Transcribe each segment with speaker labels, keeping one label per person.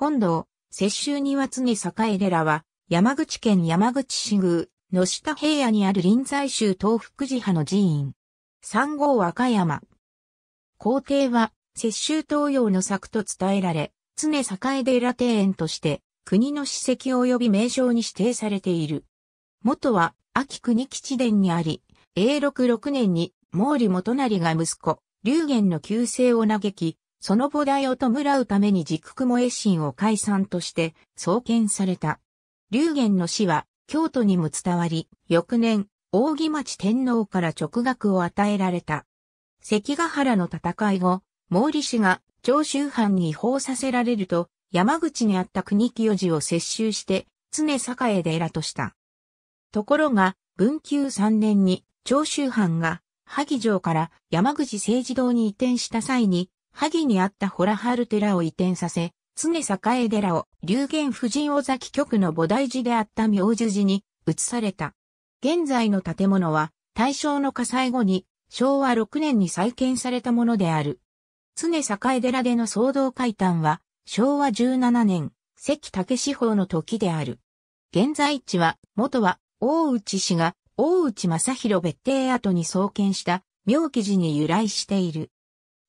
Speaker 1: 本堂、雪州には常栄寺は、山口県山口市宮、野下平野にある臨済州東福寺派の寺院。三号和歌山。皇帝は、雪州東洋の作と伝えられ、常栄寺庭園として、国の史跡及び名称に指定されている。元は、秋国吉殿にあり、永禄6年に、毛利元成が息子、龍玄の旧姓を嘆き、その菩提を弔うために軸雲絵神を解散として創建された。龍玄の死は京都にも伝わり、翌年、扇町天皇から直学を与えられた。関ヶ原の戦い後、毛利氏が長州藩に違法させられると、山口にあった国清寺を接収して、常栄でらとした。ところが、文久3年に長州藩が、萩城から山口政治堂に移転した際に、萩にあったホラハル寺を移転させ、常栄寺を流言婦人尾崎局の菩提寺であった明寿寺に移された。現在の建物は大正の火災後に昭和6年に再建されたものである。常栄寺での騒動会談は昭和17年、関武司法の時である。現在地は元は大内氏が大内正弘別邸跡に創建した妙記寺に由来している。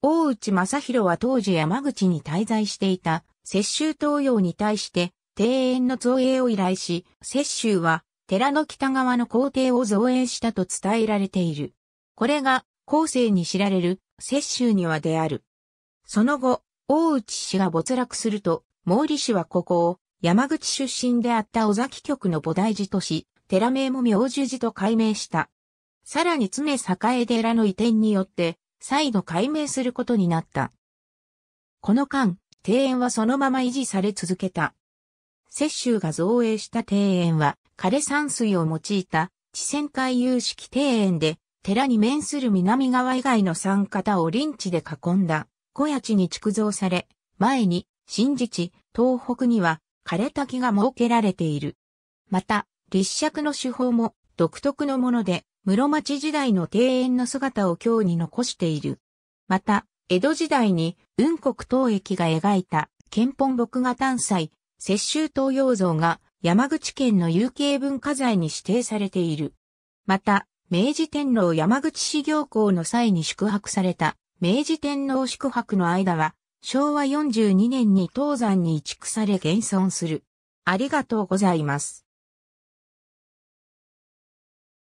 Speaker 1: 大内正弘は当時山口に滞在していた摂州東洋に対して庭園の造営を依頼し、摂州は寺の北側の皇帝を造営したと伝えられている。これが後世に知られる摂州にはである。その後、大内氏が没落すると、毛利氏はここを山口出身であった尾崎局の菩提寺とし、寺名も明寿寺と改名した。さらに常栄寺の移転によって、再度改名することになった。この間、庭園はそのまま維持され続けた。雪州が造営した庭園は、枯山水を用いた地仙海遊式庭園で、寺に面する南側以外の三方を林地で囲んだ小屋地に築造され、前に新地、東北には枯れ滝が設けられている。また、立尺の手法も独特のもので、室町時代の庭園の姿を今日に残している。また、江戸時代に雲国東駅が描いた憲本木画探祭、雪舟東洋像が山口県の有形文化財に指定されている。また、明治天皇山口市行校の際に宿泊された明治天皇宿泊の間は、昭和42年に東山に移築され現存する。ありがとうございます。